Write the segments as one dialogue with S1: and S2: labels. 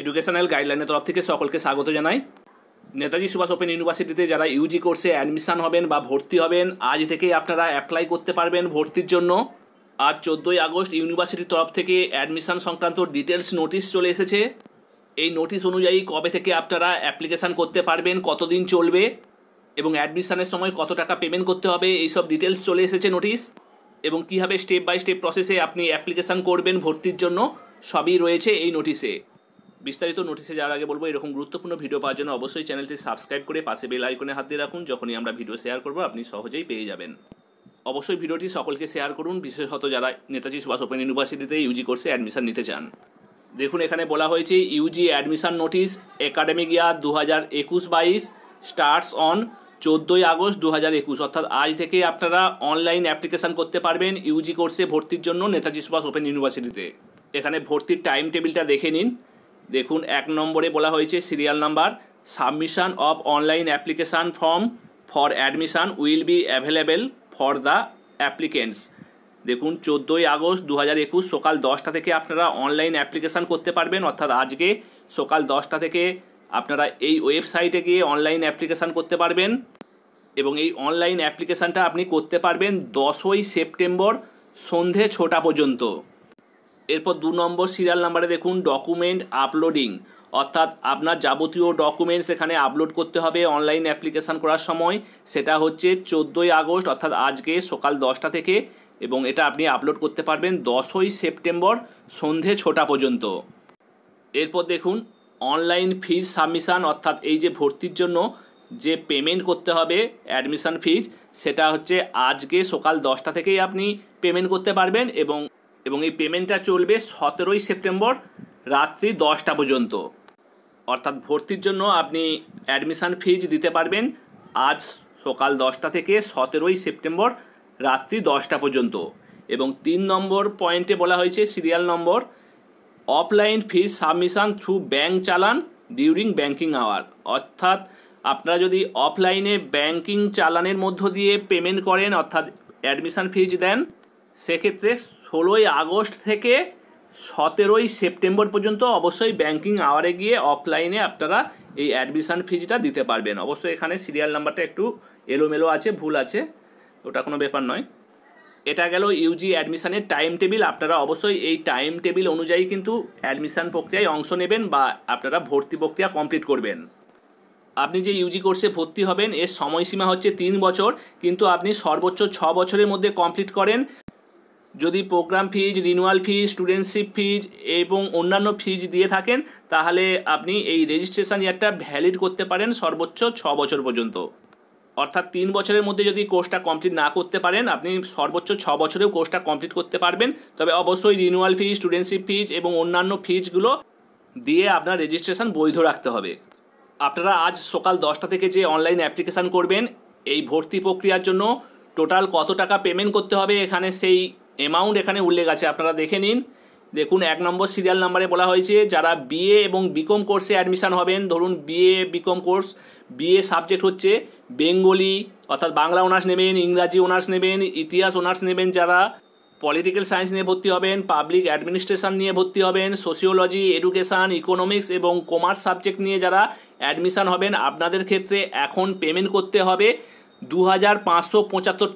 S1: educational গাইডলাইনের তরফ থেকে সকলকে স্বাগত জানাই নেতাজি সুভাষ ওপেন ইউনিভার্সিটিতে যারা ইউজি কোর্সে অ্যাডমিশান হবেন বা ভর্তি হবেন আজ থেকেই আপনারা অ্যাপ্লাই করতে পারবেন ভর্তির জন্য আজ চোদ্দোই আগস্ট ইউনিভার্সিটির তরফ থেকে অ্যাডমিশান সংক্রান্ত ডিটেলস নোটিশ চলে এসেছে এই নোটিশ অনুযায়ী কবে থেকে আপনারা অ্যাপ্লিকেশান করতে পারবেন কতদিন চলবে এবং অ্যাডমিশানের সময় কত টাকা পেমেন্ট করতে হবে এইসব ডিটেলস চলে এসেছে নোটিশ এবং কীভাবে স্টেপ বাই স্টেপ প্রসেসে আপনি অ্যাপ্লিকেশান করবেন ভর্তির জন্য সবই রয়েছে এই নোটিশে বিস্তারিত নোটিশে যাওয়ার আগে বলবো এরকম গুরুত্বপূর্ণ ভিডিও পাওয়ার জন্য অবশ্যই চ্যানেলটি সাবস্ক্রাইব করে পাশে বেল আইকনে হাত দিয়ে রাখুন যখনই আমরা ভিডিও শেয়ার করবো আপনি সহজেই পেয়ে যাবেন অবশ্যই ভিডিওটি সকলকে শেয়ার করুন বিশেষত যারা নেতাজি সুভাষ ওপেন ইউনিভার্সিটিতে ইউজি কোর্সে অ্যাডমিশন নিতে চান দেখুন এখানে বলা হয়েছে UG admission notice academic year দু হাজার একুশ বাইশ স্টার্টস অন চোদ্দোই আগস্ট দু হাজার একুশ অর্থাৎ আজ থেকে আপনারা অনলাইন অ্যাপ্লিকেশান করতে পারবেন ইউজি কোর্সে ভর্তির জন্য নেতাজি সুভাষ ওপেন ইউনিভার্সিটিতে এখানে ভর্তির টাইম টেবিলটা দেখে নিন দেখুন এক নম্বরে বলা হয়েছে serial number submission of online application form for admission will be available for the applicants দেখুন চোদ্দোই আগস্ট দু হাজার একুশ সকাল দশটা থেকে আপনারা অনলাইন অ্যাপ্লিকেশান করতে পারবেন অর্থাৎ আজকে সকাল দশটা থেকে আপনারা এই ওয়েবসাইটে গিয়ে অনলাইন অ্যাপ্লিকেশান করতে পারবেন এবং এই অনলাইন অ্যাপ্লিকেশানটা আপনি করতে পারবেন দশই সেপ্টেম্বর সন্ধে ছটা পর্যন্ত এরপর দু নম্বর সিরিয়াল নাম্বারে দেখুন ডকুমেন্ট আপলোডিং অর্থাৎ আপনার যাবতীয় ডকুমেন্টস এখানে আপলোড করতে হবে অনলাইন অ্যাপ্লিকেশান করার সময় সেটা হচ্ছে চোদ্দোই আগস্ট অর্থাৎ আজকে সকাল দশটা থেকে এবং এটা আপনি আপলোড করতে পারবেন দশই সেপ্টেম্বর সন্ধে ছটা পর্যন্ত এরপর দেখুন অনলাইন ফিজ সাবমিশান অর্থাৎ এই যে ভর্তির জন্য যে পেমেন্ট করতে হবে অ্যাডমিশান ফিজ সেটা হচ্ছে আজকে সকাল দশটা থেকেই আপনি পেমেন্ট করতে পারবেন এবং এবং এই পেমেন্টটা চলবে সতেরোই সেপ্টেম্বর রাত্রি দশটা পর্যন্ত অর্থাৎ ভর্তির জন্য আপনি অ্যাডমিশান ফিজ দিতে পারবেন আজ সকাল দশটা থেকে সতেরোই সেপ্টেম্বর রাত্রি দশটা পর্যন্ত এবং তিন নম্বর পয়েন্টে বলা হয়েছে serial number offline fees submission through bank challan during banking hour অর্থাৎ আপনারা যদি অফলাইনে ব্যাঙ্কিং চালানের মধ্য দিয়ে পেমেন্ট করেন অর্থাৎ অ্যাডমিশান ফিজ দেন সেক্ষেত্রে ষোলোই আগস্ট থেকে সতেরোই সেপ্টেম্বর পর্যন্ত অবশ্যই ব্যাংকিং আওয়ারে গিয়ে অফলাইনে আপনারা এই অ্যাডমিশান ফিজটা দিতে পারবেন অবশ্যই এখানে সিরিয়াল নাম্বারটা একটু এলোমেলো আছে ভুল আছে ওটা কোনো ব্যাপার নয় এটা গেল ইউজি অ্যাডমিশানের টাইম টেবিল আপনারা অবশ্যই এই টাইম টেবিল অনুযায়ী কিন্তু অ্যাডমিশান প্রক্রিয়ায় অংশ নেবেন বা আপনারা ভর্তি প্রক্রিয়া কমপ্লিট করবেন আপনি যে ইউজি কোর্সে ভর্তি হবেন এর সময়সীমা হচ্ছে তিন বছর কিন্তু আপনি সর্বোচ্চ ছ বছরের মধ্যে কমপ্লিট করেন যদি programme fees renewal fees studentship fees এবং অন্যান্য ফিজ দিয়ে থাকেন তাহলে আপনি এই রেজিস্ট্রেশন ইয়ারটা ভ্যালিড করতে পারেন সর্বোচ্চ ছ বছর পর্যন্ত অর্থাৎ তিন বছরের মধ্যে যদি কোর্সটা কমপ্লিট না করতে পারেন আপনি সর্বোচ্চ ছ বছরেও কোর্সটা কমপ্লিট করতে পারবেন তবে অবশ্যই রিনুয়াল ফিজ স্টুডেন্টশিপ ফিজ এবং অন্যান্য ফিজগুলো দিয়ে আপনার রেজিস্ট্রেশন বৈধ রাখতে হবে আপনারা আজ সকাল দশটা থেকে যে অনলাইন অ্যাপ্লিকেশান করবেন এই ভর্তি প্রক্রিয়ার জন্য টোটাল কত টাকা পেমেন্ট করতে হবে এখানে সেই অ্যামাউন্ট এখানে উল্লেখ আছে আপনারা দেখে নিন দেখুন এক নম্বর সিরিয়াল নাম্বারে বলা হয়েছে যারা বিএ এবং বিকম কোর্সে অ্যাডমিশান হবেন ধরুন BA BCom course BA subject হচ্ছে বেঙ্গলি অর্থাৎ বাংলা অনার্স নেবেন ইংরাজি অনার্স নেবেন ইতিহাস অনার্স নেবেন যারা পলিটিক্যাল সায়েন্স নিয়ে ভর্তি হবেন পাবলিক অ্যাডমিনিস্ট্রেশন নিয়ে ভর্তি হবেন সোশিওলজি এডুকেশান ইকোনমিক্স এবং কমার্স সাবজেক্ট নিয়ে যারা অ্যাডমিশান হবেন আপনাদের ক্ষেত্রে এখন পেমেন্ট করতে হবে দু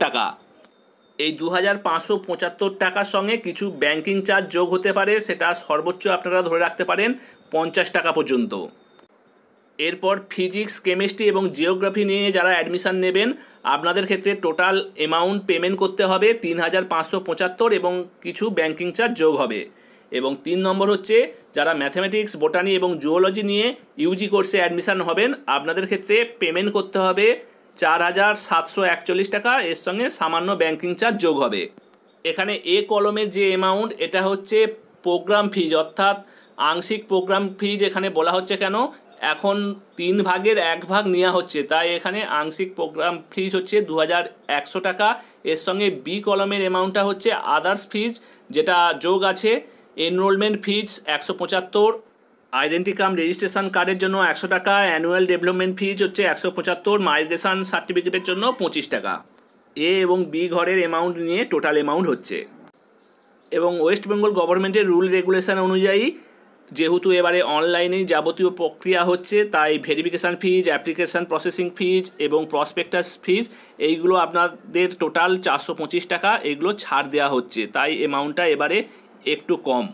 S1: টাকা এই দু হাজার পাঁচশো পঁচাত্তর টাকার সঙ্গে কিছু ব্যাংকিং চার্জ যোগ হতে পারে সেটা সর্বোচ্চ আপনারা ধরে রাখতে পারেন পঞ্চাশ টাকা পর্যন্ত এরপর ফিজিক্স কেমিস্ট্রি এবং জিওগ্রাফি নিয়ে যারা অ্যাডমিশান নেবেন আপনাদের ক্ষেত্রে টোটাল অ্যামাউন্ট পেমেন্ট করতে হবে তিন হাজার পাঁচশো পঁচাত্তর এবং কিছু ব্যাংকিং চার্জ যোগ হবে এবং তিন নম্বর হচ্ছে যারা ম্যাথামেটিক্স বোটানি এবং জুওলজি নিয়ে ইউজি কোর্সে অ্যাডমিশান হবেন আপনাদের ক্ষেত্রে পেমেন্ট করতে হবে চার হাজার সাতশো একচল্লিশ টাকা এর সঙ্গে সামান্য ব্যাংকিং চার্জ যোগ হবে এখানে এ কলমের যে অ্যামাউন্ট এটা হচ্ছে প্রোগ্রাম ফিজ অর্থাৎ আংশিক প্রোগ্রাম ফিজ এখানে বলা হচ্ছে কেন এখন তিন ভাগের এক ভাগ নেওয়া হচ্ছে তাই এখানে আংশিক প্রোগ্রাম ফিজ হচ্ছে দু টাকা এর সঙ্গে বি কলমের অ্যামাউন্টটা হচ্ছে আদার্স ফিজ যেটা যোগ আছে এনরোলমেন্ট ফিজ একশো পঁচাত্তর আইডেন্টি কাম রেজিস্ট্রেশন কার্ডের জন্য একশো টাকা অ্যানুয়াল ডেভেলপমেন্ট ফিজ হচ্ছে একশো পঁচাত্তর মাইগ্রেশন সার্টিফিকেটের জন্য পঁচিশ টাকা এ এবং বি ঘরের অ্যামাউন্ট নিয়ে টোটাল অ্যামাউন্ট হচ্ছে এবং ওয়েস্ট বেঙ্গল গভর্নমেন্টের রুল রেগুলেশন অনুযায়ী যেহেতু এবারে অনলাইনে যাবতীয় প্রক্রিয়া হচ্ছে তাই verification fees application processing fees এবং প্রসপেক্টাস ফিজ এইগুলো আপনাদের টোটাল চারশো পঁচিশ টাকা এগুলো ছাড় দেওয়া হচ্ছে তাই অ্যামাউন্টটা এবারে একটু কম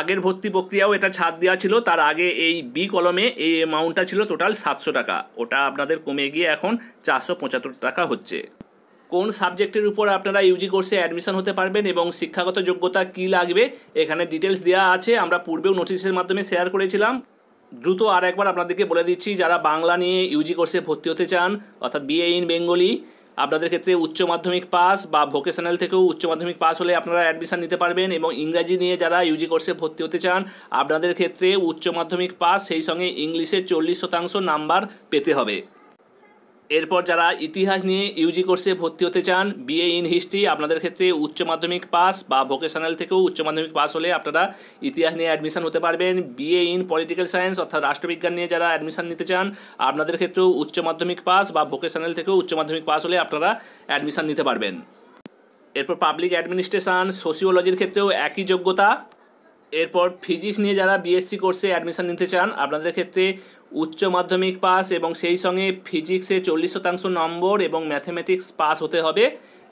S1: আগের ভর্তি প্রক্রিয়াও এটা ছাড় দেওয়া ছিল তার আগে এই বি কলমে এই অ্যামাউন্টটা ছিল টোটাল সাতশো টাকা ওটা আপনাদের কমে গিয়ে এখন চারশো পঁচাত্তর টাকা হচ্ছে কোন সাবজেক্টের উপর আপনারা ইউজি কোর্সে অ্যাডমিশন হতে পারবেন এবং শিক্ষাগত যোগ্যতা কী লাগবে এখানে ডিটেলস দেওয়া আছে আমরা পূর্বেও নোটিশের মাধ্যমে শেয়ার করেছিলাম দ্রুত আর একবার আপনাদেরকে বলে দিচ্ছি যারা বাংলা নিয়ে ইউজি কোর্সে ভর্তি হতে চান অর্থাৎ বিএ ইন বেঙ্গলি আপনাদের ক্ষেত্রে উচ্চ মাধ্যমিক পাস বা ভোকেশনাল থেকেও উচ্চ মাধ্যমিক পাস হলে আপনারা অ্যাডমিশন নিতে পারবেন এবং ইংরাজি নিয়ে যারা ইউজি কোর্সে ভর্তি হতে চান আপনাদের ক্ষেত্রে উচ্চ মাধ্যমিক পাস সেই সঙ্গে ইংলিশে চল্লিশ শতাংশ নাম্বার পেতে হবে এরপর যারা ইতিহাস নিয়ে ইউজি কোর্সে ভর্তি হতে চান বিএ ইন হিস্ট্রি আপনাদের ক্ষেত্রে উচ্চ মাধ্যমিক পাস বা ভোকেশনাল থেকেও উচ্চ মাধ্যমিক পাস হলে আপনারা ইতিহাস নিয়ে অ্যাডমিশন হতে পারবেন বিএ ইন পলিটিক্যাল সায়েন্স অর্থাৎ রাষ্ট্রবিজ্ঞান নিয়ে যারা অ্যাডমিশন নিতে চান আপনাদের ক্ষেত্রেও উচ্চ মাধ্যমিক পাস বা ভোকেশনাল থেকেও উচ্চ মাধ্যমিক পাস হলে আপনারা অ্যাডমিশন নিতে পারবেন এরপর পাবলিক অ্যাডমিনিস্ট্রেশন সোশিওলজির ক্ষেত্রেও একই যোগ্যতা এরপর ফিজিক্স নিয়ে যারা বিএসসি কোর্সে অ্যাডমিশন নিতে চান আপনাদের ক্ষেত্রে উচ্চ মাধ্যমিক পাস এবং সেই সঙ্গে ফিজিক্সে চল্লিশ শতাংশ নম্বর এবং ম্যাথমেটিক্স পাস হতে হবে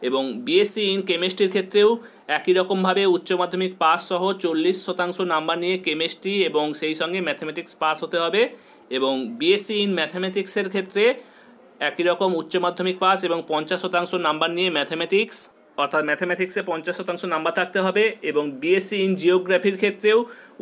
S1: এবং বিএসসি ইন কেমিস্ট্রির ক্ষেত্রেও একই রকমভাবে উচ্চ মাধ্যমিক পাস সহ চল্লিশ শতাংশ নাম্বার নিয়ে কেমিস্ট্রি এবং সেই সঙ্গে ম্যাথমেটিক্স পাস হতে হবে এবং বিএসসি ইন ম্যাথমেটিক্সের ক্ষেত্রে একই রকম উচ্চ মাধ্যমিক পাস এবং পঞ্চাশ শতাংশ নাম্বার নিয়ে ম্যাথামেটিক্স অর্থাৎ ম্যাথামেটিক্সে পঞ্চাশ শতাংশ নাম্বার থাকতে হবে এবং বিএসসি ইন জিওগ্রাফির ক্ষেত্রেও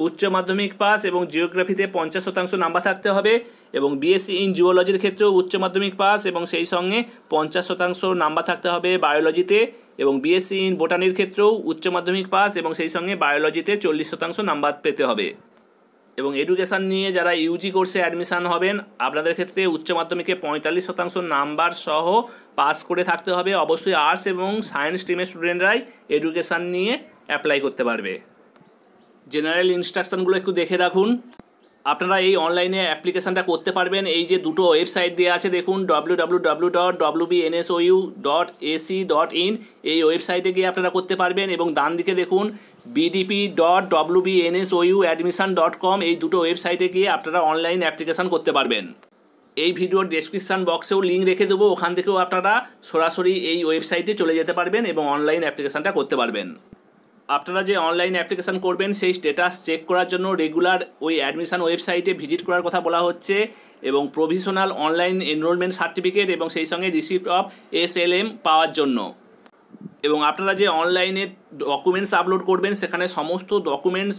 S1: উচ্চ মাধ্যমিক পাস এবং জিওগ্রাফিতে পঞ্চাশ শতাংশ নাম্বার থাকতে হবে এবং বিএসসি ইন জিওলজির ক্ষেত্রেও উচ্চ মাধ্যমিক পাস এবং সেই সঙ্গে পঞ্চাশ শতাংশ নাম্বার থাকতে হবে বায়োলজিতে এবং বিএসসি ইন বোটানির ক্ষেত্রেও উচ্চ মাধ্যমিক পাস এবং সেই সঙ্গে বায়োলজিতে চল্লিশ শতাংশ নাম্বার পেতে হবে এবং এডুকেশান নিয়ে যারা ইউজি কোর্সে অ্যাডমিশান হবেন আপনাদের ক্ষেত্রে উচ্চ মাধ্যমিকে পঁয়তাল্লিশ শতাংশ নাম্বার সহ পাস করে থাকতে হবে অবশ্যই আর্টস এবং সায়েন্স স্ট্রিমের স্টুডেন্টরাই এডুকেশান নিয়ে অ্যাপ্লাই করতে পারবে জেনারেল ইনস্ট্রাকশানগুলো একটু দেখে রাখুন আপনারা এই অনলাইনে অ্যাপ্লিকেশানটা করতে পারবেন এই যে দুটো ওয়েবসাইট দেওয়া আছে দেখুন W W W dot W U dot AC dot in এই ওয়েবসাইটে গিয়ে আপনারা করতে পারবেন এবং ডান দিকে দেখুন BDP dot W B OU admission dot com এই দুটো ওয়েবসাইটে গিয়ে আপনারা অনলাইন অ্যাপ্লিকেশান করতে পারবেন এই ভিডিওর ডেসক্রিপশান বক্সেও লিঙ্ক রেখে দেবো ওখান থেকেও আপনারা সরাসরি এই ওয়েবসাইটে চলে যেতে পারবেন এবং অনলাইন অ্যাপ্লিকেশানটা করতে পারবেন আপনারা যে অনলাইন অ্যাপ্লিকেশান করবেন সেই স্ট্যাটাস চেক করার জন্য রেগুলার ওই অ্যাডমিশান ওয়েবসাইটে ভিজিট করার কথা বলা হচ্ছে এবং প্রভিশনাল অনলাইন এনরোলমেন্ট সার্টিফিকেট এবং সেই সঙ্গে রিসিপ্ট অফ এস পাওয়ার জন্য এবং আপনারা যে অনলাইনে ডকুমেন্টস আপলোড করবেন সেখানে সমস্ত ডকুমেন্টস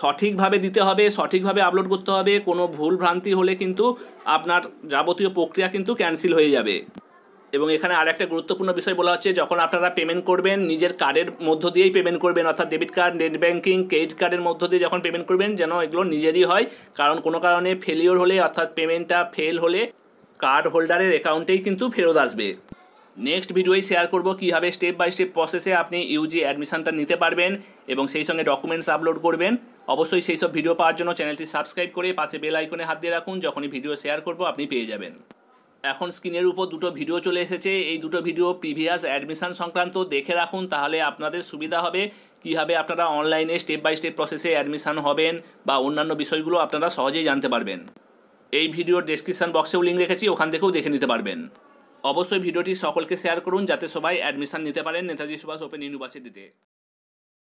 S1: সঠিকভাবে দিতে হবে সঠিকভাবে আপলোড করতে হবে কোনো ভুল ভ্রান্তি হলে কিন্তু আপনার যাবতীয় প্রক্রিয়া কিন্তু ক্যান্সেল হয়ে যাবে এবং এখানে আর একটা গুরুত্বপূর্ণ বিষয় বলা হচ্ছে যখন আপনারা পেমেন্ট করবেন নিজের কার্ডের মধ্য দিয়েই পেমেন্ট করবেন অর্থাৎ debit card net banking credit কার্ডের মধ্য দিয়ে যখন পেমেন্ট করবেন যেন এগুলো নিজেরই হয় কারণ কোনো কারণে ফেলিওর হলে অর্থাৎ পেমেন্টটা ফেল হলে কার্ড হোল্ডারের অ্যাকাউন্টেই কিন্তু ফেরত আসবে নেক্সট ভিডিওই শেয়ার করব কীভাবে স্টেপ বাই স্টেপ প্রসেসে আপনি ইউজি অ্যাডমিশানটা নিতে পারবেন এবং সেই সঙ্গে ডকুমেন্টস আপলোড করবেন অবশ্যই সেই সব ভিডিও পাওয়ার জন্য চ্যানেলটি সাবস্ক্রাইব করে পাশে বেল আইকনে হাত দিয়ে রাখুন যখনই ভিডিও শেয়ার করব আপনি পেয়ে যাবেন এখন স্ক্রিনের উপর দুটো ভিডিও চলে এসেছে এই দুটো ভিডিও প্রিভিয়াস অ্যাডমিশান সংক্রান্ত দেখে রাখুন তাহলে আপনাদের সুবিধা হবে কীভাবে আপনারা অনলাইনে স্টেপ বাই স্টেপ প্রসেসে অ্যাডমিশান হবেন বা অন্যান্য বিষয়গুলো আপনারা সহজেই জানতে পারবেন এই ভিডিওর ডেসক্রিপশান বক্সেও লিঙ্ক রেখেছি ওখান থেকেও দেখে নিতে পারবেন অবশ্যই ভিডিওটি সকলকে শেয়ার করুন যাতে সবাই অ্যাডমিশন নিতে পারেন নেতাজি সুভাষ ওপেন ইউনিভার্সিটিতে